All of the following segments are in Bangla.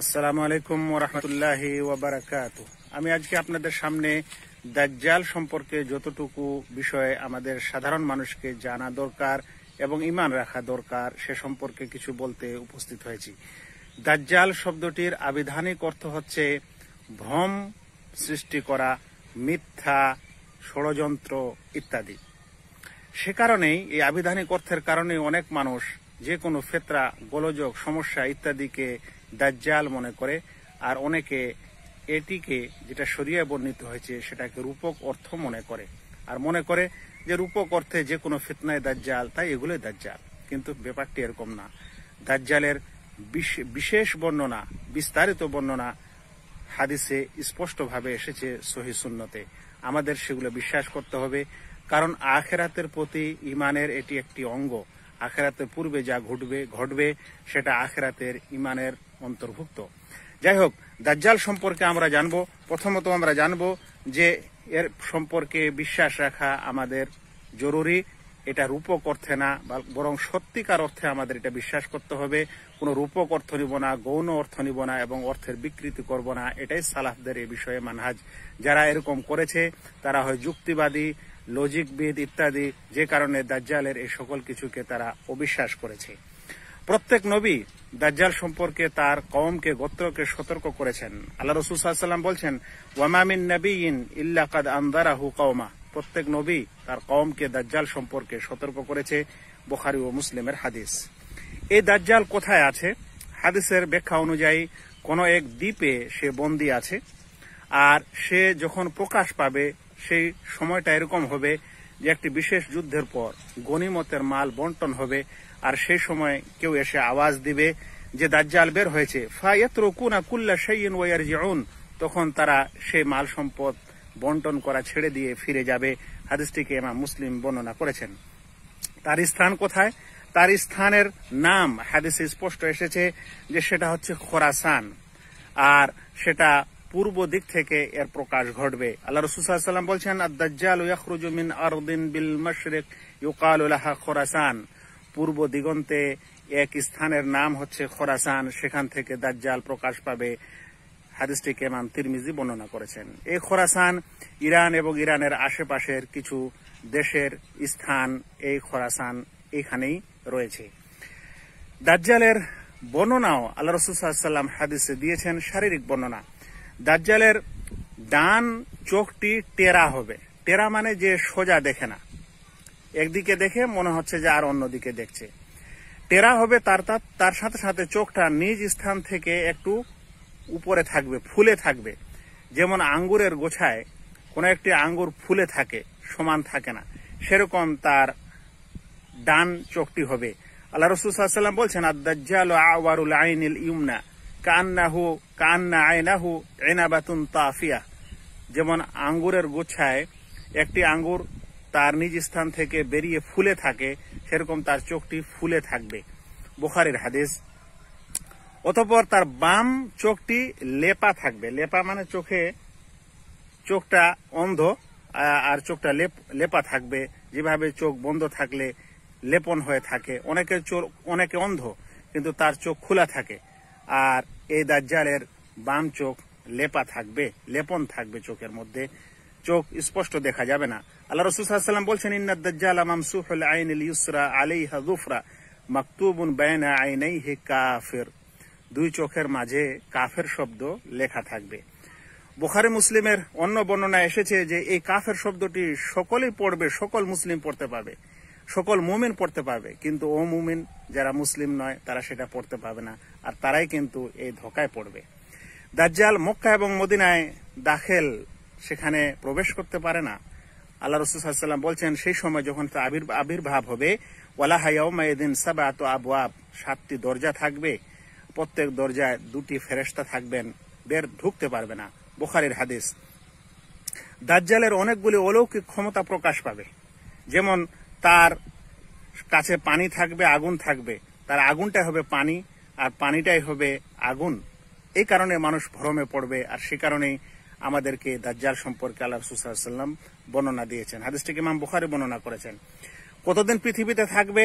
আসসালামু আলাইকুম ওরহামতুল্লাহি ওবরাকাত আমি আজকে আপনাদের সামনে দাজ্জাল সম্পর্কে যতটুকু বিষয়ে আমাদের সাধারণ মানুষকে জানা দরকার এবং ইমান রাখা দরকার সে সম্পর্কে কিছু বলতে উপস্থিত হয়েছি দাজ্জাল শব্দটির আবিধানিক অর্থ হচ্ছে ভ্রম সৃষ্টি করা মিথ্যা ষড়যন্ত্র ইত্যাদি সে কারণেই এই আবিধানিক অর্থের কারণে অনেক মানুষ যে কোনো ফেতরা গোলযোগ সমস্যা ইত্যাদিকে দাজ্জাল মনে করে আর অনেকে এটিকে যেটা সরিয়ে বর্ণিত হয়েছে সেটাকে রূপক অর্থ মনে করে আর মনে করে যে রূপক অর্থে যে কোনো ফিতনায় দাজ্জাল তাই এগুলোই দাজ্জাল কিন্তু ব্যাপারটি এরকম না দাজ্জালের বিশেষ বর্ণনা বিস্তারিত বর্ণনা হাদিসে স্পষ্টভাবে এসেছে সহি সুন্নতে আমাদের সেগুলো বিশ্বাস করতে হবে কারণ আখেরাতের প্রতি ইমানের এটি একটি অঙ্গ আখেরাতের পূর্বে যা ঘটবে ঘটবে সেটা আখেরাতের ইমানের অন্তর্ভুক্ত যাই হোক দাজ্জাল সম্পর্কে আমরা জানব প্রথমত আমরা জানব যে এর সম্পর্কে বিশ্বাস রাখা আমাদের জরুরি এটা রূপক অর্থে না বরং সত্যিকার অর্থে আমাদের এটা বিশ্বাস করতে হবে কোনো রূপক অর্থ নিব না গৌণ অর্থ নিব না এবং অর্থের বিকৃতি করব না এটাই সালাফদের এ বিষয়ে মানহাজ যারা এরকম করেছে তারা হয় যুক্তিবাদী লজিকবিদ ইত্যাদি যে কারণে দাজ্জালের এই সকল কিছুকে তারা অবিশ্বাস করেছে প্রত্যেক নবী দাজ্জাল সম্পর্কে তার কমকে গোত্রকে সতর্ক করেছেন আল্লাহ রসুল বলছেন বলছেন ওয়ামামিন ইন ইল্লা আন্দারা হু কৌমা প্রত্যেক নবী তার কমকে দাজ্জাল সম্পর্কে সতর্ক করেছে বোখারি ও মুসলিমের হাদিস এই দাজ্জাল কোথায় আছে হাদিসের ব্যাখ্যা অনুযায়ী কোন এক দ্বীপে সে বন্দী আছে আর সে যখন প্রকাশ পাবে সেই সময়টা এরকম হবে যে একটি বিশেষ যুদ্ধের পর গণিমতের মাল বন্টন হবে আর সেই সময় কেউ এসে আওয়াজ দিবে যে দাজ্জাল বের হয়েছে তখন তারা সেই মাল সম্পদ বন্টন করা ছেড়ে দিয়ে ফিরে যাবে হাদিসটিকে এমা মুসলিম বর্ণনা করেছেন তার স্থান কোথায় তার স্থানের নাম হাদিসে স্পষ্ট এসেছে যে সেটা হচ্ছে খোরাসান আর সেটা পূর্ব দিক থেকে এর প্রকাশ ঘটবে আল্লাহ রসুলাম বলছেন আদালুয়াখরুজুমিন আরদিন বিল মশরেক ইউকালুলাহা খোরাসান পূর্ব দিগন্তে এক স্থানের নাম হচ্ছে খোরাসান সেখান থেকে দাজ্জাল প্রকাশ পাবে হাদিসটি কেমান তিরমিজি বর্ণনা করেছেন এই খোরাসান ইরান এবং ইরানের আশেপাশের কিছু দেশের স্থান এই খোরাসান এখানেই রয়েছে দাজ্জালের বর্ণনাও আল্লাহ রসুল্লাম হাদিসে দিয়েছেন শারীরিক বর্ণনা দাজ্জালের ডান চোখটি টেরা হবে টেরা মানে যে সোজা দেখে না একদিকে দেখে মনে হচ্ছে যে আর অন্যদিকে দেখছে টেরা হবে তার তার সাথে সাথে চোখটা নিজ স্থান থেকে একটু উপরে থাকবে ফুলে থাকবে যেমন আঙ্গুরের গোছায় কোনো একটি আঙ্গুর ফুলে থাকে সমান থাকে না সেরকম তার ডান চোখটি হবে আল্লাহ রসুল বলছেন আদাল আওয়ারুল আইনিল ইউমনা কান্নাহু কান্না এনাবাতুন তাফিয়া যেমন আঙ্গুরের গোছায় একটি আঙ্গুর তার নিজ স্থান থেকে বেরিয়ে ফুলে থাকে সেরকম তার চোখটি ফুলে থাকবে বোখারের হাদিস অতপর তার বাম চোখটি লেপা থাকবে লেপা মানে চোখে চোখটা অন্ধ আর চোখটা লেপা থাকবে যেভাবে চোখ বন্ধ থাকলে লেপন হয়ে থাকে অনেকের চোখ অনেকে অন্ধ কিন্তু তার চোখ খোলা থাকে আর এই দাজ্জালের বাম চোখ লেপা থাকবে লেপন থাকবে চোখের মধ্যে চোখ স্পষ্ট দেখা যাবে না আল্লাহ রসুল সাল্লাম বলছেন ইন্না দাজ্জাল আইন ইউসরা আলি হুফরা মাকতুবুন বেন আইন হে কাফের দুই চোখের মাঝে কাফের শব্দ লেখা থাকবে বোখারে মুসলিমের অন্য বর্ণনা এসেছে যে এই কাফের শব্দটি সকলেই পড়বে সকল মুসলিম পড়তে পারবে সকল মুমিন পড়তে পারবে কিন্তু ও মুমিন যারা মুসলিম নয় তারা সেটা পড়তে পারবে না আর তারাই কিন্তু এই ধোকায় পড়বে দাজ্জাল মক্কা এবং মদিনায় দাখেল সেখানে প্রবেশ করতে পারে না আল্লাহ রসুলাম বলছেন সেই সময় যখন আবির্ভাব হবে ওয়ালাহাইয়াউমায়দিন সাবা তো আবওয়াব সাতটি দরজা থাকবে প্রত্যেক দরজায় দুটি ফেরেস্তা থাকবেন বের ঢুকতে পারবে না বোখারের হাদিস দাজ্জালের অনেকগুলি অলৌকিক ক্ষমতা প্রকাশ পাবে যেমন তার কাছে পানি থাকবে আগুন থাকবে তার আগুনটা হবে পানি আর পানিটাই হবে আগুন এই কারণে মানুষ ভ্রমে পড়বে আর সে কারণেই আমাদেরকে দাজ্জাল সম্পর্কে আল্লাহ সুসাল্লাম বর্ণনা দিয়েছেন হাদিসটিকে ইমাম বুখারি বর্ণনা করেছেন কতদিন পৃথিবীতে থাকবে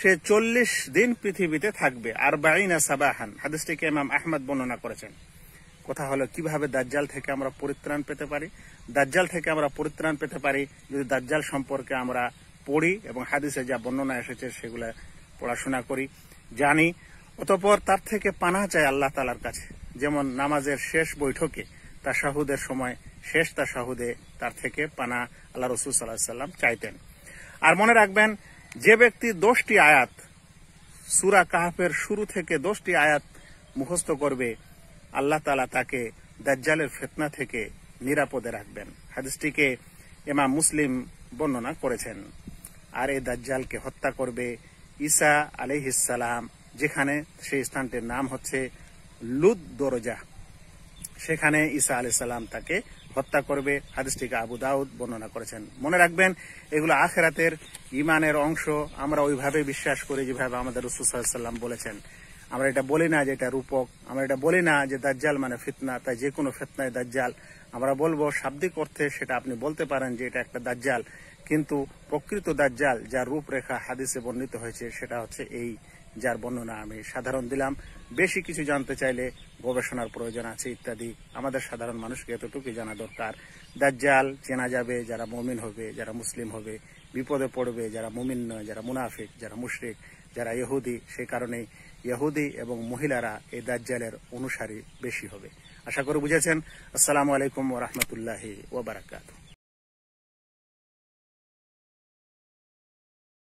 সে চল্লিশ দিন পৃথিবীতে থাকবে আর বাইনা সাবাহান হাদিসটিকে ইমাম আহমদ বর্ণনা করেছেন কথা হলো কিভাবে দাজ্জাল থেকে আমরা পরিত্রাণ পেতে পারি দাজ্জাল থেকে আমরা পরিত্রাণ পেতে পারি যদি দাজ্জাল সম্পর্কে আমরা পড়ি এবং হাদিসে যা বর্ণনা এসেছে সেগুলো পড়াশোনা করি জানি অতপর তার থেকে পানা চায় আল্লাহ তালার কাছে যেমন নামাজের শেষ বৈঠকে শাহুদের সময় শেষ শাহুদে তার থেকে পানা আল্লাহ রসুল সাল্লাহ সাল্লাম চাইতেন আর মনে রাখবেন যে ব্যক্তি দশটি আয়াত সুরা কাহাফের শুরু থেকে দশটি আয়াত মুখস্থ করবে আল্লাহ তালা তাকে দাজ্জালের ফেতনা থেকে নিরাপদে রাখবেন হাদিসটিকে এমা মুসলিম বর্ণনা করেছেন আর এই দাজ্জালকে হত্যা করবে ঈসা আলিহিসাল্লাম যেখানে সেই স্থানটির নাম হচ্ছে লুদ দরজা সেখানে ঈসা আলি সাল্লাম তাকে হত্যা করবে হাদিসটিকে আবু দাউদ বর্ণনা করেছেন মনে রাখবেন এগুলো আখেরাতের ইমানের অংশ আমরা ওইভাবে বিশ্বাস করি যেভাবে আমাদের রসুসাল্লাম বলেছেন আমরা এটা বলি না যে এটা রূপক আমরা এটা বলি না যে দাজ্জাল মানে ফিতনা তাই যে কোনো ফিতনায় দাজ্জাল আমরা বলবো শাব্দিক অর্থে সেটা আপনি বলতে পারেন যে এটা একটা দাজ্জাল কিন্তু প্রকৃত দাজ্জাল যার রূপরেখা হাদিসে বর্ণিত হয়েছে সেটা হচ্ছে এই যার বর্ণনা আমি সাধারণ দিলাম বেশি কিছু জানতে চাইলে গবেষণার প্রয়োজন আছে ইত্যাদি আমাদের সাধারণ মানুষকে এতটুকুই জানা দরকার দাজ্জাল চেনা যাবে যারা মমিন হবে যারা মুসলিম হবে বিপদে পড়বে যারা মমিন নয় যারা মুনাফিক যারা মুশরিক যারা ইহুদি সে কারণে ইহুদি এবং মহিলারা এই দাজ্জালের অনুসারী বেশি হবে আশা করি বুঝেছেন আসসালামু আলাইকুম ওরহমতুল্লাহি ওবরাকাতু